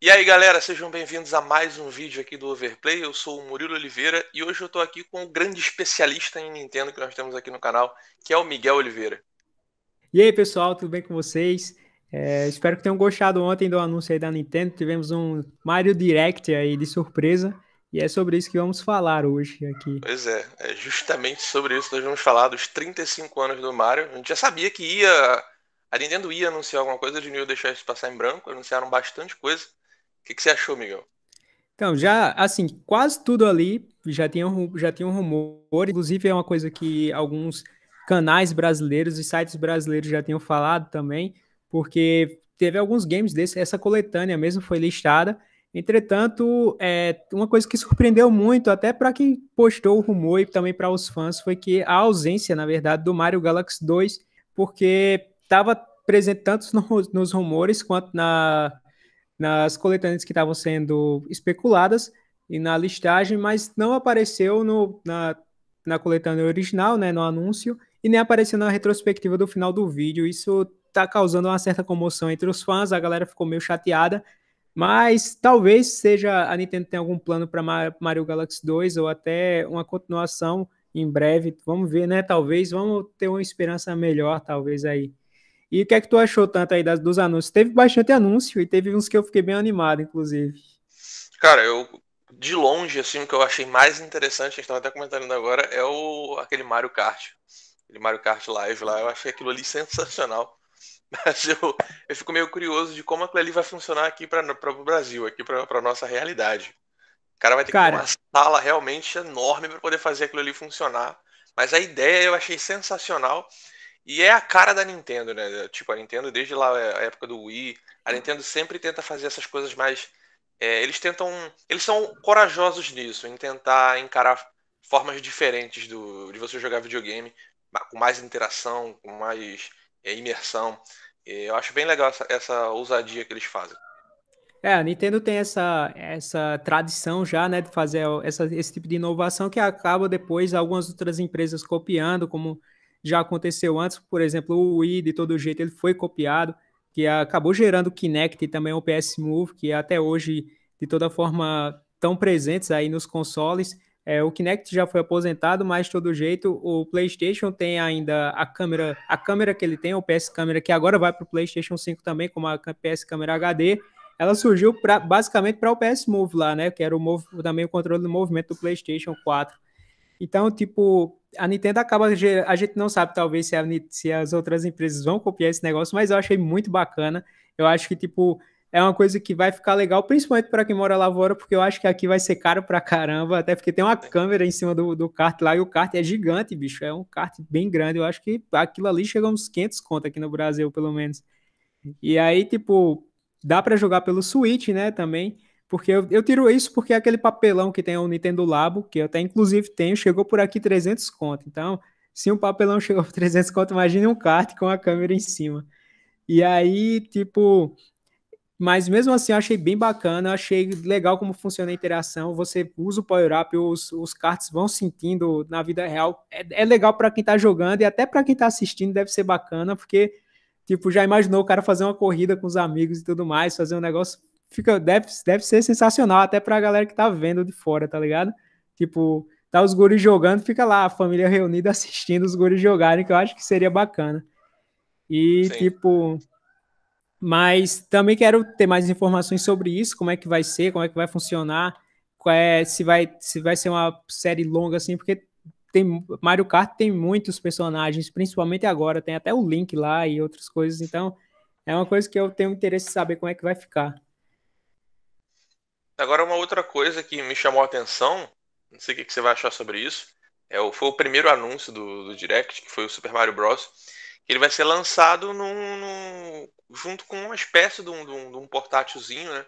E aí galera, sejam bem-vindos a mais um vídeo aqui do Overplay. Eu sou o Murilo Oliveira e hoje eu estou aqui com o um grande especialista em Nintendo que nós temos aqui no canal, que é o Miguel Oliveira. E aí pessoal, tudo bem com vocês? É, espero que tenham gostado ontem do anúncio aí da Nintendo. Tivemos um Mario Direct aí de surpresa e é sobre isso que vamos falar hoje aqui. Pois é, é justamente sobre isso que nós vamos falar dos 35 anos do Mario. A gente já sabia que ia. A Nintendo ia anunciar alguma coisa, de não deixar isso passar em branco, anunciaram bastante coisa que, que você achou, Miguel? Então, já, assim, quase tudo ali já tinha, já tinha um rumor, inclusive é uma coisa que alguns canais brasileiros e sites brasileiros já tinham falado também, porque teve alguns games desse, essa coletânea mesmo foi listada. Entretanto, é, uma coisa que surpreendeu muito, até para quem postou o rumor e também para os fãs, foi que a ausência, na verdade, do Mario Galaxy 2, porque estava presente tanto no, nos rumores quanto na, nas coletâneas que estavam sendo especuladas e na listagem, mas não apareceu no, na, na coletânea original, né, no anúncio, e nem apareceu na retrospectiva do final do vídeo. Isso está causando uma certa comoção entre os fãs, a galera ficou meio chateada, mas talvez seja a Nintendo tem algum plano para Mario Galaxy 2 ou até uma continuação em breve. Vamos ver, né? Talvez vamos ter uma esperança melhor, talvez aí e o que é que tu achou tanto aí das, dos anúncios? Teve bastante anúncio e teve uns que eu fiquei bem animado, inclusive. Cara, eu de longe, assim, o que eu achei mais interessante, a gente estava até comentando agora, é o aquele Mario Kart. Aquele Mario Kart Live lá, eu achei aquilo ali sensacional. Mas eu, eu fico meio curioso de como aquilo ali vai funcionar aqui para o Brasil, aqui para nossa realidade. O cara vai ter cara, que ter uma sala realmente enorme para poder fazer aquilo ali funcionar. Mas a ideia eu achei sensacional. E é a cara da Nintendo, né? Tipo, a Nintendo, desde lá é, a época do Wii, a Nintendo sempre tenta fazer essas coisas mais. É, eles tentam. Eles são corajosos nisso, em tentar encarar formas diferentes do, de você jogar videogame, com mais interação, com mais é, imersão. eu acho bem legal essa, essa ousadia que eles fazem. É, a Nintendo tem essa, essa tradição já, né, de fazer essa, esse tipo de inovação que acaba depois algumas outras empresas copiando, como já aconteceu antes, por exemplo, o Wii de todo jeito ele foi copiado, que acabou gerando o Kinect e também o PS Move, que até hoje de toda forma tão presentes aí nos consoles. É, o Kinect já foi aposentado, mas de todo jeito o PlayStation tem ainda a câmera, a câmera que ele tem, o PS câmera que agora vai para o PlayStation 5 também, como a PS câmera HD. Ela surgiu pra, basicamente para o PS Move lá, né? Que era o move, também o controle do movimento do PlayStation 4. Então, tipo, a Nintendo acaba. A gente não sabe, talvez, se, a, se as outras empresas vão copiar esse negócio, mas eu achei muito bacana. Eu acho que, tipo, é uma coisa que vai ficar legal, principalmente para quem mora lá fora, porque eu acho que aqui vai ser caro pra caramba, até porque tem uma câmera em cima do, do kart lá, e o kart é gigante, bicho, é um kart bem grande, eu acho que aquilo ali chega uns 500 contas aqui no Brasil, pelo menos. E aí, tipo, dá para jogar pelo Switch, né, também, porque eu, eu, tiro isso porque é aquele papelão que tem o Nintendo Labo, que eu até inclusive tenho, chegou por aqui 300 conto. Então, se um papelão chegou por 300 conto, imagine um kart com a câmera em cima. E aí, tipo... Mas mesmo assim, eu achei bem bacana, achei legal como funciona a interação. Você usa o power-up, os, os karts vão sentindo na vida real. É, é legal para quem tá jogando e até para quem tá assistindo deve ser bacana, porque, tipo, já imaginou o cara fazer uma corrida com os amigos e tudo mais, fazer um negócio fica, deve, deve ser sensacional até pra galera que tá vendo de fora, tá ligado? Tipo, tá os guris jogando, fica lá a família reunida assistindo os guris jogarem, que eu acho que seria bacana. E, Sim. tipo, mas também quero ter mais informações sobre isso, como é que vai ser, como é que vai funcionar, é, se, vai, se vai ser uma série longa assim, porque tem Mario Kart tem muitos personagens, principalmente agora, tem até o Link lá e outras coisas, então é uma coisa que eu tenho interesse em saber como é que vai ficar. Agora, uma outra coisa que me chamou a atenção, não sei o que você vai achar sobre isso, é, foi o primeiro anúncio do, do Direct, que foi o Super Mario Bros. que Ele vai ser lançado num, num, junto com uma espécie de um, de um, de um portátilzinho, né?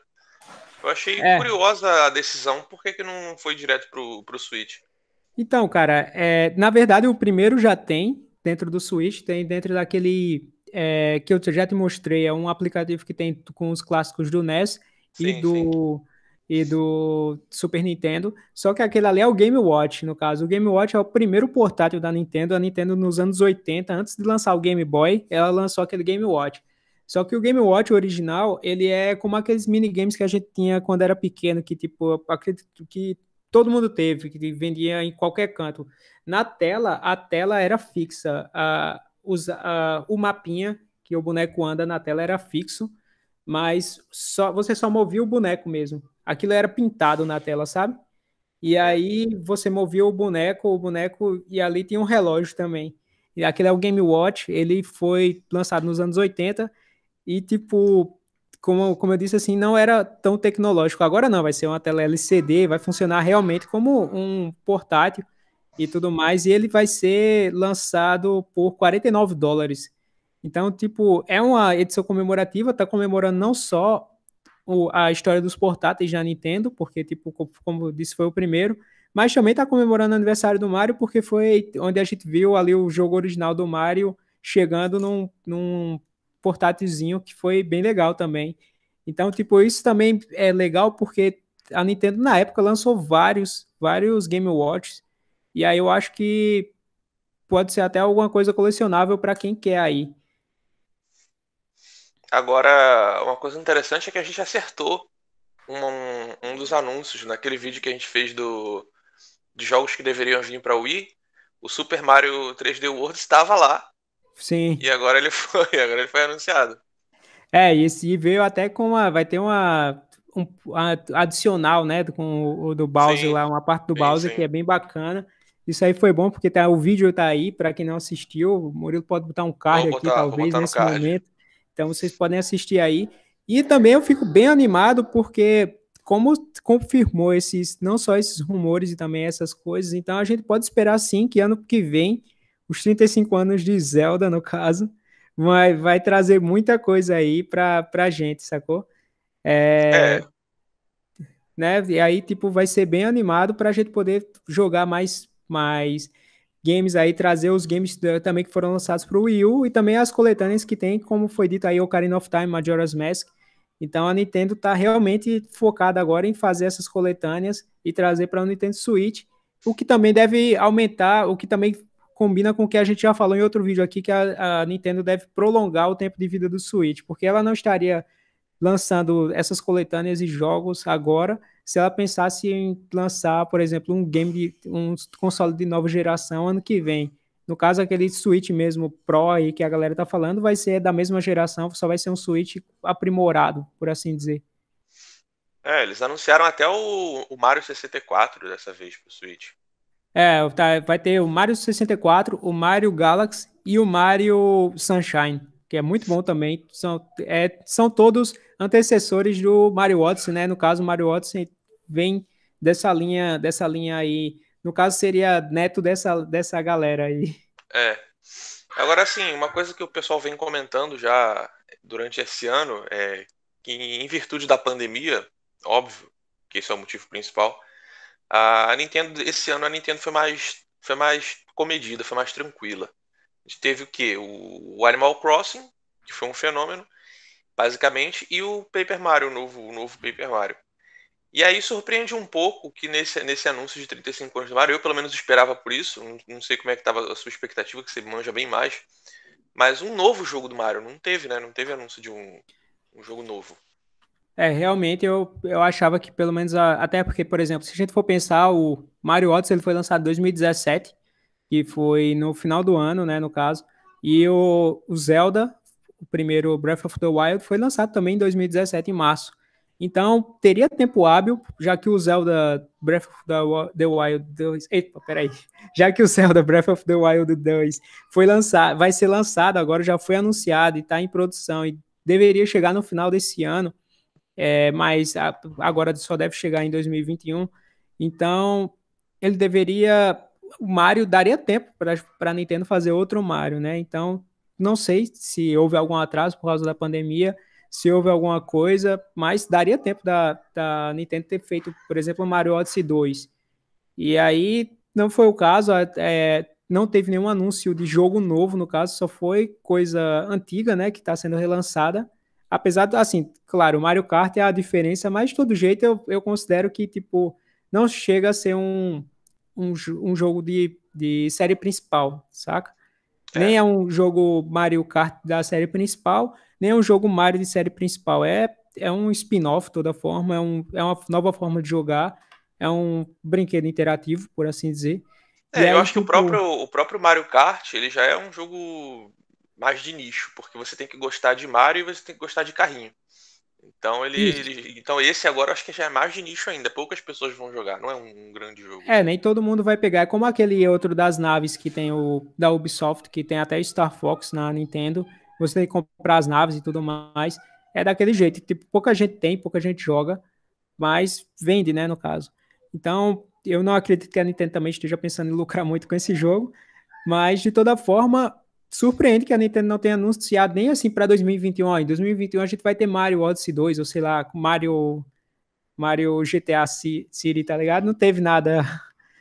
Eu achei é. curiosa a decisão, por que, que não foi direto pro, pro Switch? Então, cara, é, na verdade o primeiro já tem dentro do Switch, tem dentro daquele é, que eu já te mostrei, é um aplicativo que tem com os clássicos do NES sim, e do sim e do Super Nintendo, só que aquele ali é o Game Watch, no caso. O Game Watch é o primeiro portátil da Nintendo. A Nintendo, nos anos 80, antes de lançar o Game Boy, ela lançou aquele Game Watch. Só que o Game Watch original, ele é como aqueles minigames que a gente tinha quando era pequeno, que tipo, acredito que todo mundo teve, que vendia em qualquer canto. Na tela, a tela era fixa, os, o mapinha que o boneco anda na tela era fixo, mas só você só movia o boneco mesmo. Aquilo era pintado na tela, sabe? E aí você movia o boneco, o boneco e ali tinha um relógio também. E aquele é o Game Watch, ele foi lançado nos anos 80 e tipo, como, como eu disse assim, não era tão tecnológico. Agora não, vai ser uma tela LCD, vai funcionar realmente como um portátil e tudo mais, e ele vai ser lançado por 49 dólares. Então, tipo, é uma edição comemorativa, tá comemorando não só o, a história dos portáteis da Nintendo, porque, tipo, como, como eu disse, foi o primeiro, mas também tá comemorando o aniversário do Mario, porque foi onde a gente viu ali o jogo original do Mario chegando num, num portátilzinho que foi bem legal também. Então, tipo, isso também é legal porque a Nintendo na época lançou vários, vários Game Watches. E aí eu acho que pode ser até alguma coisa colecionável para quem quer aí. Agora, uma coisa interessante é que a gente acertou um, um dos anúncios naquele vídeo que a gente fez do, de jogos que deveriam vir para Wii. O Super Mario 3D World estava lá. Sim. E agora ele foi, agora ele foi anunciado. É, e esse veio até com uma. Vai ter uma. Um, a adicional, né? Com o, o do Bowser sim, lá, uma parte do sim, Bowser sim. que é bem bacana. Isso aí foi bom, porque tá, o vídeo tá aí, para quem não assistiu, o Murilo pode botar um card aqui, talvez, nesse card. momento. Então vocês podem assistir aí. E também eu fico bem animado porque como confirmou esses não só esses rumores e também essas coisas, então a gente pode esperar sim que ano que vem os 35 anos de Zelda, no caso, vai, vai trazer muita coisa aí pra, pra gente, sacou? É, é. Né? E aí, tipo, vai ser bem animado pra gente poder jogar mais, mais games aí, trazer os games eh, também que foram lançados para o Wii U e também as coletâneas que tem, como foi dito aí, Ocarina of Time, Majora's Mask. Então a Nintendo está realmente focada agora em fazer essas coletâneas e trazer para o Nintendo Switch, o que também deve aumentar, o que também combina com o que a gente já falou em outro vídeo aqui, que a, a Nintendo deve prolongar o tempo de vida do Switch, porque ela não estaria lançando essas coletâneas e jogos agora, se ela pensasse em lançar, por exemplo, um game de um console de nova geração ano que vem. No caso, aquele Switch mesmo Pro aí que a galera tá falando, vai ser da mesma geração, só vai ser um Switch aprimorado, por assim dizer. É, eles anunciaram até o, o Mario 64 dessa vez pro Switch. É, tá, vai ter o Mario 64, o Mario Galaxy e o Mario Sunshine, que é muito bom também. São, é, são todos antecessores do Mario Odyssey, né? No caso, o Mario Odyssey vem dessa linha, dessa linha aí. No caso, seria neto dessa, dessa galera aí. É. Agora, assim, uma coisa que o pessoal vem comentando já durante esse ano é que, em virtude da pandemia, óbvio, que esse é o motivo principal, a Nintendo, esse ano a Nintendo foi mais, foi mais comedida, foi mais tranquila. A gente teve o quê? O Animal Crossing, que foi um fenômeno, basicamente, e o Paper Mario, o novo, o novo Paper Mario. E aí surpreende um pouco que nesse, nesse anúncio de 35 anos do Mario, eu pelo menos esperava por isso, não, não sei como é que estava a sua expectativa, que você manja bem mais, mas um novo jogo do Mario, não teve, né? Não teve anúncio de um, um jogo novo. É, realmente eu, eu achava que pelo menos, a, até porque, por exemplo, se a gente for pensar, o Mario Odyssey ele foi lançado em 2017, que foi no final do ano, né, no caso, e o, o Zelda, o primeiro Breath of the Wild, foi lançado também em 2017, em março. Então, teria tempo hábil, já que o Zelda Breath of the Wild 2. Eita, peraí. Já que o Zelda Breath of the Wild 2 foi lançado, vai ser lançado agora, já foi anunciado e está em produção e deveria chegar no final desse ano, é, mas a, agora só deve chegar em 2021. Então, ele deveria. O Mario daria tempo para a Nintendo fazer outro Mario, né? Então, não sei se houve algum atraso por causa da pandemia se houve alguma coisa, mas daria tempo da, da Nintendo ter feito, por exemplo, Mario Odyssey 2. E aí não foi o caso, é, não teve nenhum anúncio de jogo novo, no caso, só foi coisa antiga, né, que está sendo relançada. Apesar, assim, claro, Mario Kart é a diferença, mas de todo jeito eu, eu considero que, tipo, não chega a ser um, um, um jogo de, de série principal, saca? É. Nem é um jogo Mario Kart da série principal, nem é um jogo Mario de série principal. É, é um spin-off, toda forma, é, um, é uma nova forma de jogar, é um brinquedo interativo, por assim dizer. É, aí, eu acho tipo... que o tipo, próprio, o próprio Mario Kart, ele já é um jogo mais de nicho, porque você tem que gostar de Mario e você tem que gostar de carrinho. Então ele, ele, então esse agora acho que já é mais de nicho ainda. Poucas pessoas vão jogar, não é um, um grande jogo. É, nem todo mundo vai pegar. É como aquele outro das naves que tem o da Ubisoft, que tem até Star Fox na Nintendo você tem que comprar as naves e tudo mais. É daquele jeito. Tipo, pouca gente tem, pouca gente joga, mas vende, né, no caso. Então, eu não acredito que a Nintendo também esteja pensando em lucrar muito com esse jogo, mas de toda forma, surpreende que a Nintendo não tenha anunciado nem assim para 2021. Em 2021 a gente vai ter Mario Odyssey 2, ou sei lá, Mario Mario GTA City, tá ligado? Não teve nada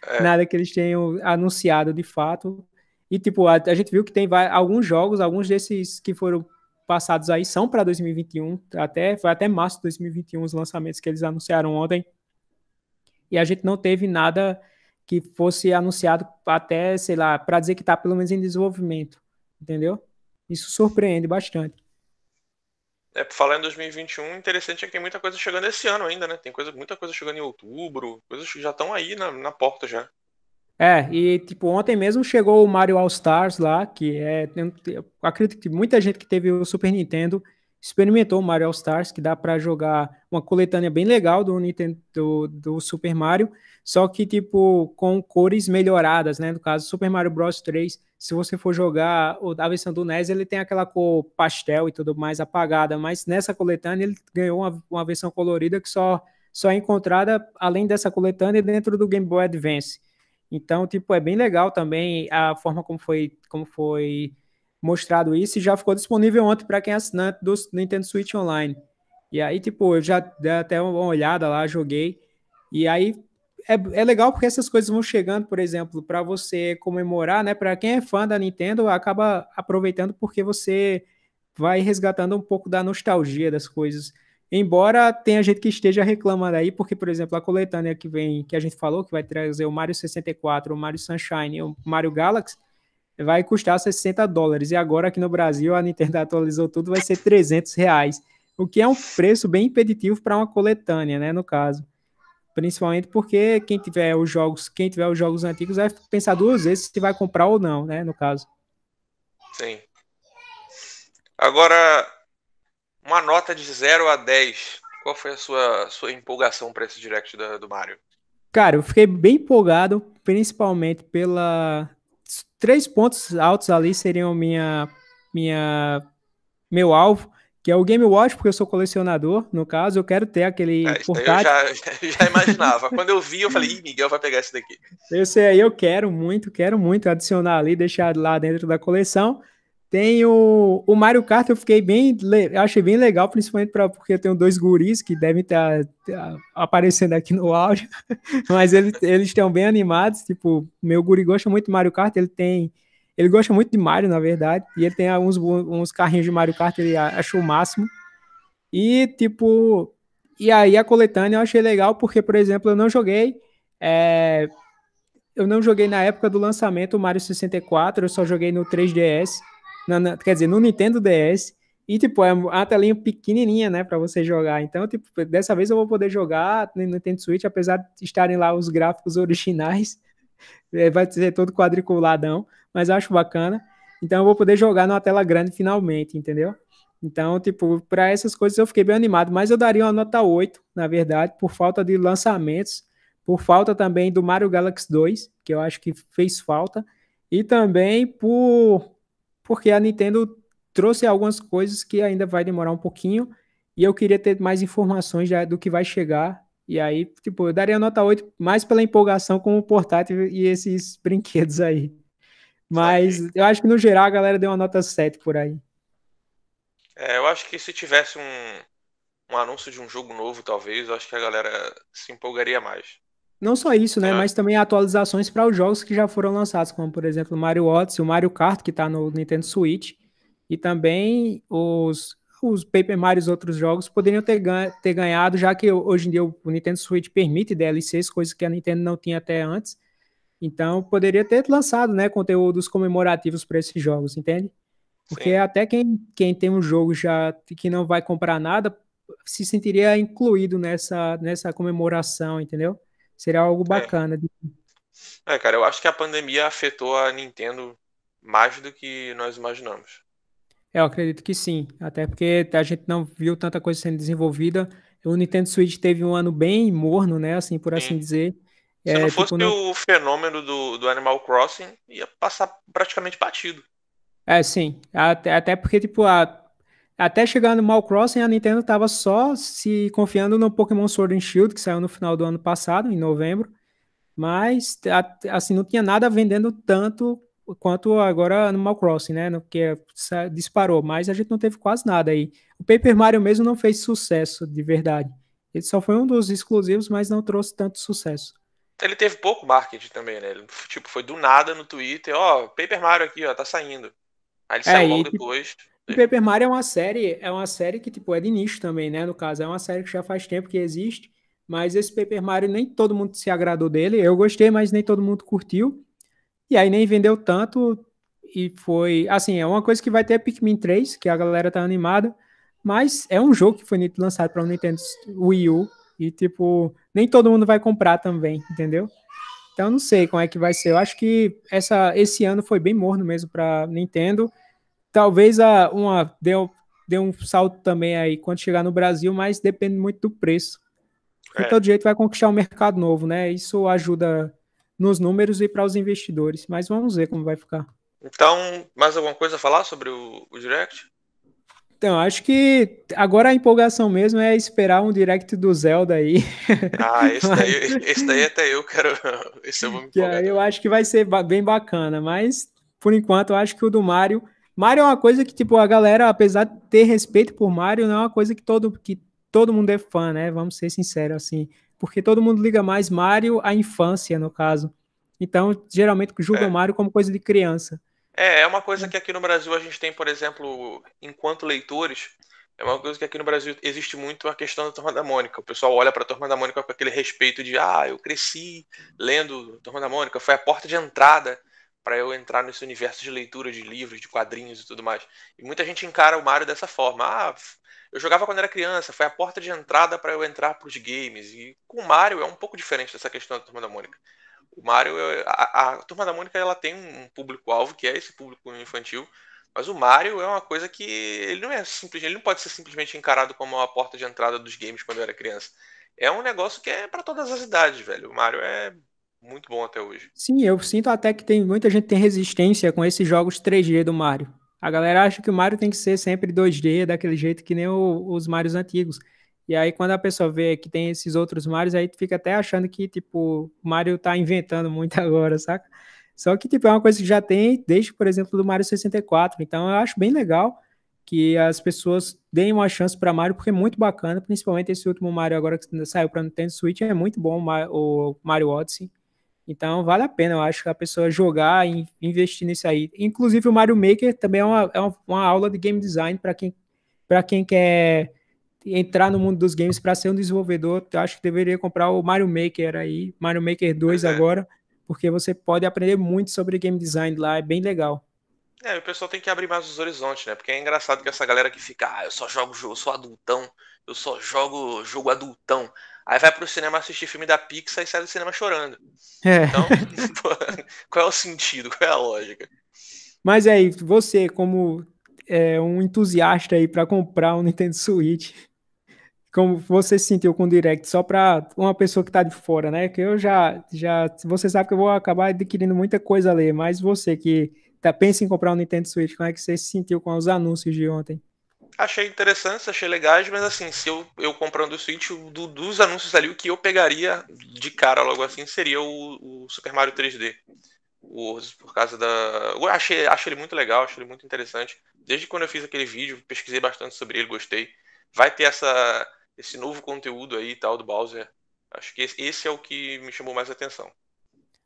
é. nada que eles tenham anunciado de fato. E, tipo, a, a gente viu que tem vai, alguns jogos, alguns desses que foram passados aí são para 2021, até, foi até março de 2021 os lançamentos que eles anunciaram ontem. E a gente não teve nada que fosse anunciado até, sei lá, para dizer que está pelo menos em desenvolvimento, entendeu? Isso surpreende bastante. É, por falar em 2021, interessante é que tem muita coisa chegando esse ano ainda, né? Tem coisa, muita coisa chegando em outubro, coisas que já estão aí na, na porta já. É, e tipo, ontem mesmo chegou o Mario All Stars lá, que é. Eu acredito que muita gente que teve o Super Nintendo experimentou o Mario All Stars, que dá para jogar uma coletânea bem legal do Nintendo do, do, Super Mario, só que tipo com cores melhoradas, né? No caso Super Mario Bros 3, se você for jogar da versão do NES, ele tem aquela cor pastel e tudo mais apagada, mas nessa coletânea ele ganhou uma, uma versão colorida que só só é encontrada além dessa coletânea dentro do Game Boy Advance. Então, tipo, é bem legal também a forma como foi, como foi mostrado isso e já ficou disponível ontem para quem é assinante do Nintendo Switch Online. E aí, tipo, eu já dei até uma olhada lá, joguei. E aí é, é legal porque essas coisas vão chegando, por exemplo, para você comemorar, né? Para quem é fã da Nintendo, acaba aproveitando porque você vai resgatando um pouco da nostalgia das coisas. Embora tenha gente que esteja reclamando aí, porque, por exemplo, a coletânea que vem, que a gente falou, que vai trazer o Mario 64, o Mario Sunshine o Mario Galaxy, vai custar 60 dólares. E agora aqui no Brasil, a Nintendo atualizou tudo, vai ser 300 reais. O que é um preço bem impeditivo para uma coletânea, né, no caso. Principalmente porque quem tiver os jogos, quem tiver os jogos antigos vai pensar duas vezes se vai comprar ou não, né, no caso. Sim. Agora, uma nota de 0 a 10. Qual foi a sua, sua empolgação para esse direct do Mario? Cara, eu fiquei bem empolgado, principalmente pela. Três pontos altos ali seriam minha, minha, meu alvo, que é o Game Watch, porque eu sou colecionador, no caso, eu quero ter aquele é, portátil. Eu já, eu já imaginava. Quando eu vi, eu falei, Ih, Miguel vai pegar esse daqui. Esse aí eu quero muito, quero muito adicionar ali, deixar lá dentro da coleção. Tem o, o Mario Kart, eu fiquei bem. Eu achei bem legal, principalmente pra, porque eu tenho dois guris que devem estar tá, tá aparecendo aqui no áudio. Mas ele, eles estão bem animados. Tipo, meu guri gosta muito de Mario Kart, ele tem. Ele gosta muito de Mario, na verdade. E ele tem alguns uns carrinhos de Mario Kart, ele achou o máximo. E, tipo. E aí a coletânea eu achei legal, porque, por exemplo, eu não joguei. É, eu não joguei na época do lançamento o Mario 64, eu só joguei no 3DS na, na, quer dizer, no Nintendo DS, e, tipo, é uma telinha pequenininha, né, para você jogar. Então, tipo, dessa vez eu vou poder jogar no Nintendo Switch, apesar de estarem lá os gráficos originais. É, vai ser todo quadriculadão, mas acho bacana. Então, eu vou poder jogar numa tela grande finalmente, entendeu? Então, tipo, para essas coisas eu fiquei bem animado, mas eu daria uma nota 8, na verdade, por falta de lançamentos, por falta também do Mario Galaxy 2, que eu acho que fez falta, e também por porque a Nintendo trouxe algumas coisas que ainda vai demorar um pouquinho e eu queria ter mais informações já do que vai chegar. E aí, tipo, eu daria nota 8 mais pela empolgação com o portátil e esses brinquedos aí. Mas eu acho que no geral a galera deu uma nota 7 por aí. É, eu acho que se tivesse um, um anúncio de um jogo novo, talvez, eu acho que a galera se empolgaria mais. Não só isso, né? É. Mas também atualizações para os jogos que já foram lançados, como por exemplo o Mario Odyssey, o Mario Kart, que está no Nintendo Switch, e também os, os Paper Mario e outros jogos poderiam ter, ganha, ter ganhado, já que hoje em dia o Nintendo Switch permite DLCs, coisas que a Nintendo não tinha até antes. Então poderia ter lançado né, conteúdos comemorativos para esses jogos, entende? Porque Sim. até quem, quem tem um jogo já que não vai comprar nada se sentiria incluído nessa, nessa comemoração, entendeu? Seria algo é. bacana. É. é, cara, eu acho que a pandemia afetou a Nintendo mais do que nós imaginamos. É, eu acredito que sim. Até porque a gente não viu tanta coisa sendo desenvolvida. O Nintendo Switch teve um ano bem morno, né? Assim, por assim dizer. Se é, não tipo, fosse tipo, o fenômeno do, do Animal Crossing, ia passar praticamente batido. É, sim. Até, até porque, tipo, a, até chegar no Crossing, a Nintendo estava só se confiando no Pokémon Sword and Shield, que saiu no final do ano passado, em novembro. Mas, assim, não tinha nada vendendo tanto quanto agora no Mal Crossing, né? Porque que disparou, mas a gente não teve quase nada aí. O Paper Mario mesmo não fez sucesso de verdade. Ele só foi um dos exclusivos, mas não trouxe tanto sucesso. Ele teve pouco marketing também, né? Ele, tipo, foi do nada no Twitter, ó, oh, Paper Mario aqui, ó, tá saindo. Aí ele é, saiu logo e... Tipo, depois. E Paper Mario é uma série, é uma série que tipo é de nicho também, né? No caso, é uma série que já faz tempo que existe, mas esse Paper Mario nem todo mundo se agradou dele. Eu gostei, mas nem todo mundo curtiu. E aí nem vendeu tanto e foi, assim, é uma coisa que vai ter Pikmin 3, que a galera tá animada, mas é um jogo que foi lançado para o Nintendo Wii U e tipo, nem todo mundo vai comprar também, entendeu? Então não sei como é que vai ser. Eu acho que essa, esse ano foi bem morno mesmo para Nintendo. Talvez a, uma dê, dê um salto também aí quando chegar no Brasil, mas depende muito do preço. É. De todo jeito vai conquistar um mercado novo, né? Isso ajuda nos números e para os investidores. Mas vamos ver como vai ficar. Então, mais alguma coisa a falar sobre o, o Direct? Então, acho que agora a empolgação mesmo é esperar um direct do Zelda aí. Ah, esse, mas... daí, esse daí até eu quero. Esse eu vou me empolgar. Eu acho que vai ser bem bacana, mas por enquanto eu acho que o do Mario Mario é uma coisa que, tipo, a galera, apesar de ter respeito por Mario, não é uma coisa que todo, que todo mundo é fã, né? Vamos ser sinceros, assim. Porque todo mundo liga mais Mario à infância, no caso. Então, geralmente, julga é. Mario como coisa de criança. É, é uma coisa que aqui no Brasil a gente tem, por exemplo, enquanto leitores, é uma coisa que aqui no Brasil existe muito a questão da Turma da Mônica. O pessoal olha para a Turma da Mônica com aquele respeito de, ah, eu cresci lendo Turma da Mônica, foi a porta de entrada para eu entrar nesse universo de leitura de livros, de quadrinhos e tudo mais. E muita gente encara o Mario dessa forma. Ah, eu jogava quando era criança, foi a porta de entrada para eu entrar para os games. E com o Mario é um pouco diferente dessa questão da Turma da Mônica. O Mario, a, a Turma da Mônica, ela tem um público-alvo que é esse público infantil, mas o Mario é uma coisa que ele não é simples, ele não pode ser simplesmente encarado como a porta de entrada dos games quando eu era criança. É um negócio que é para todas as idades, velho. O Mario é muito bom até hoje. Sim, eu sinto até que tem muita gente tem resistência com esses jogos 3D do Mario. A galera acha que o Mario tem que ser sempre 2D, daquele jeito que nem o, os Marios antigos. E aí quando a pessoa vê que tem esses outros Marios, aí fica até achando que tipo, o Mario tá inventando muito agora, saca? Só que tipo é uma coisa que já tem desde, por exemplo, do Mario 64. Então eu acho bem legal que as pessoas deem uma chance para Mario, porque é muito bacana, principalmente esse último Mario agora que saiu para Nintendo Switch, é muito bom o Mario Odyssey. Então vale a pena, eu acho, a pessoa jogar e investir nisso aí. Inclusive o Mario Maker também é uma, é uma aula de game design para quem, para quem quer entrar no mundo dos games para ser um desenvolvedor. Eu acho que deveria comprar o Mario Maker aí, Mario Maker 2 é. agora, porque você pode aprender muito sobre game design lá, é bem legal. É, o pessoal tem que abrir mais os horizontes, né? Porque é engraçado que essa galera que fica, ah, eu só jogo, eu sou adultão, eu só jogo jogo adultão. Aí vai pro cinema assistir filme da Pixar e sai do cinema chorando. É. Então, qual é o sentido? Qual é a lógica? Mas aí, você, como é, um entusiasta aí para comprar um Nintendo Switch, como você se sentiu com o Direct, só para uma pessoa que tá de fora, né? Que eu já, já. Você sabe que eu vou acabar adquirindo muita coisa ali, mas você que tá, pensa em comprar um Nintendo Switch, como é que você se sentiu com os anúncios de ontem? Achei interessante, achei legais, mas assim, se eu, eu comprando o Switch, do, dos anúncios ali, o que eu pegaria de cara logo assim seria o, o Super Mario 3D. O, por causa da. Eu achei, achei ele muito legal, achei ele muito interessante. Desde quando eu fiz aquele vídeo, pesquisei bastante sobre ele, gostei. Vai ter essa, esse novo conteúdo aí e tal do Bowser. Acho que esse é o que me chamou mais atenção.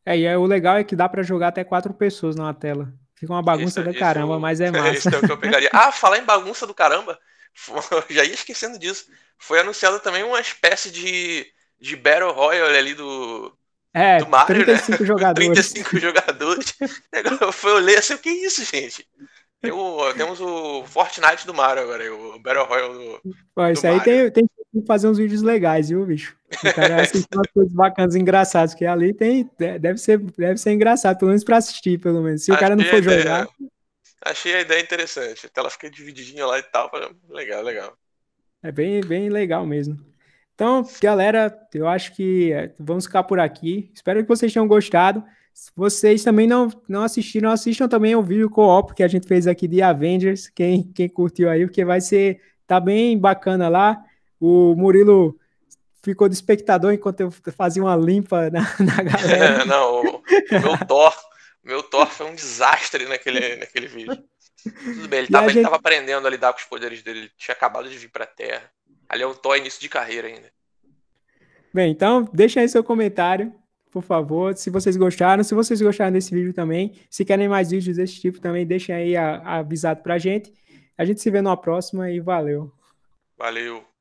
É, e aí, é, o legal é que dá para jogar até quatro pessoas na tela. Fica uma bagunça isso, do caramba, isso, mas é massa. Isso é o que eu pegaria. Ah, falar em bagunça do caramba, já ia esquecendo disso. Foi anunciada também uma espécie de, de Battle Royale ali do, é, do Mario, 35 né? jogadores. 35 jogadores. Foi ler assim, o que é isso, gente? Tem o, temos o Fortnite do Mario agora, o Battle Royale do. Pô, isso aí tem, tem fazer uns vídeos legais, viu, bicho? O cara assistiu umas coisas bacanas, engraçadas, que ali tem. Deve ser, deve ser engraçado, pelo menos pra assistir, pelo menos. Se o cara não for ideia, jogar. Achei a ideia interessante. Até então ela fica divididinha lá e tal. Legal, legal. É bem, bem legal mesmo. Então, galera, eu acho que é, vamos ficar por aqui. Espero que vocês tenham gostado. Se vocês também não, não assistiram, assistam também o vídeo co-op que a gente fez aqui de Avengers. Quem, quem curtiu aí, porque vai ser. Tá bem bacana lá. O Murilo ficou de espectador enquanto eu fazia uma limpa na, na galera. Não, o, meu Thor, meu Thor foi um desastre naquele, naquele vídeo. Tudo bem, ele estava gente... aprendendo a lidar com os poderes dele, ele tinha acabado de vir para a Terra. Ali é um Thor início de carreira ainda. Bem, então deixa aí seu comentário, por favor, se vocês gostaram, se vocês gostaram desse vídeo também, se querem mais vídeos desse tipo também, deixem aí a, a avisado pra gente. A gente se vê numa próxima e valeu. Valeu.